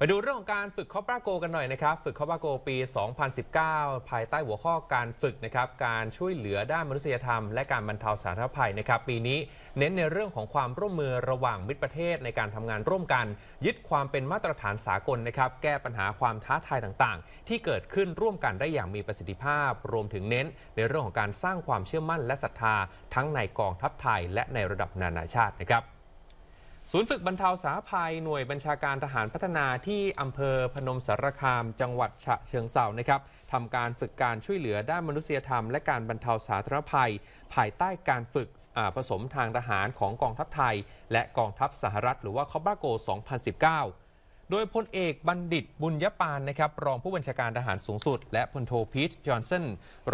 มาดูเรื่องของการฝึกคอปราโกกันหน่อยนะครับฝึกคอปราโกปี 2019 ภายใต้หัวข้อการฝึกนะครับการช่วยเหลือด้านมนุษยธรรมและการบรรเทาสาธารณภัยนะครับ ปีนี้เน้นในเรื่องของความร่วมมือระหว่างมิตรประเทศในการทำงานร่วมกันยึดความเป็นมาตรฐานสากลนะครับ แก้ปัญหาความท้าทายต่าง ๆ ที่เกิดขึ้นร่วมกันได้อย่างมีประสิทธิภาพ รวมถึงเน้น ในเรื่องของการสร้างความเชื่อมั่นและศรัทธาทั้งในกองทัพไทย และในระดับนานาชาตินะครับศูนย์ฝึกบรรเทาสาภัยหน่วยบัญชาการทหารพัฒนาที่อำเภอพนมสารคามจังหวัดฉะเชิงเซานะครับทำการฝึกการช่วยเหลือด้านมนุษยธรรมและการบรรเทาสาธารณภัย ภายใต้การฝึกผสมทางทหารของกองทัพไทยและกองทัพสหรัฐหรือว่าคอบ้าโก 2019โดยพลเอกบัณฑิตบุญยปานนะครับรองผู้บัญชาการทหารสูงสุด และพลโทพีชจอห์นสัน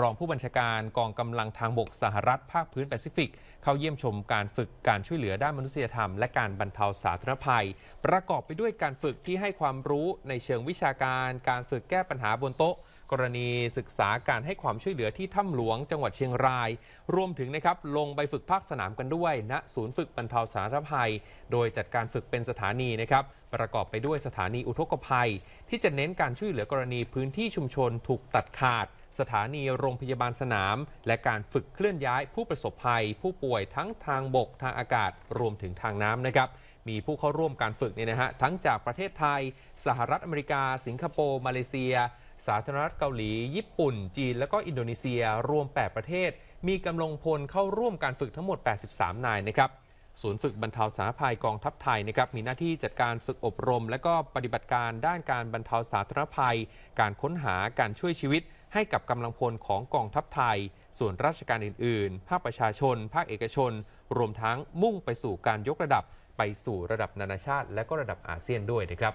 รองผู้บัญชาการกองกำลังทางบกสหรัฐภาคพื้นแปซิฟิก เข้าเยี่ยมชมการฝึกการช่วยเหลือด้านมนุษยธรรม และการบรรเทาสาธารณภัย ประกอบไปด้วยการฝึกที่ให้ความรู้ในเชิงวิชาการ การฝึกแก้ปัญหาบนโต๊ะกรณีศึกษาการให้ความช่วยเหลือที่ถ้ำหลวงจังหวัดเชียงราย รวมถึงนะครับลงไปฝึกภาคสนามกันด้วยณนะศูนย์ฝึกบรรเทาสาธารณภัย โดยจัดการฝึกเป็นสถานีนะครับประกอบไปด้วยสถานีอุทกภัย ที่จะเน้นการช่วยเหลือกรณีพื้นที่ชุมชนถูกตัดขาด สถานีโรงพยาบาลสนาม และการฝึกเคลื่อนย้ายผู้ประสบภัย ผู้ป่วยทั้งทางบกทางอากาศ รวมถึงทางน้ำนะครับมีผู้เข้าร่วมการฝึกเนี่ยนะฮะทั้งจากประเทศไทย สหรัฐอเมริกา สิงคโปร์มาเลเซีย สาธารณรัฐเกาหลี ญี่ปุ่น จีนและก็อินโดนีเซีย รวม 8 ประเทศ มีกำลังพลเข้าร่วมการฝึกทั้งหมด 83 นายนะครับศูนย์ฝึกบรรเทาสาธารณภัยกองทัพไทยนะครับ มีหน้าที่จัดการฝึกอบรม และก็ปฏิบัติการด้านการบรรเทาสาธารณภัย การค้นหาการช่วยชีวิต ให้กับกำลังพลของกองทัพไทย ส่วนราชการอื่น ๆ ภาคประชาชน ภาคเอกชน รวมทั้งมุ่งไปสู่การยกระดับไปสู่ระดับนานาชาติและก็ระดับอาเซียนด้วยนะครับ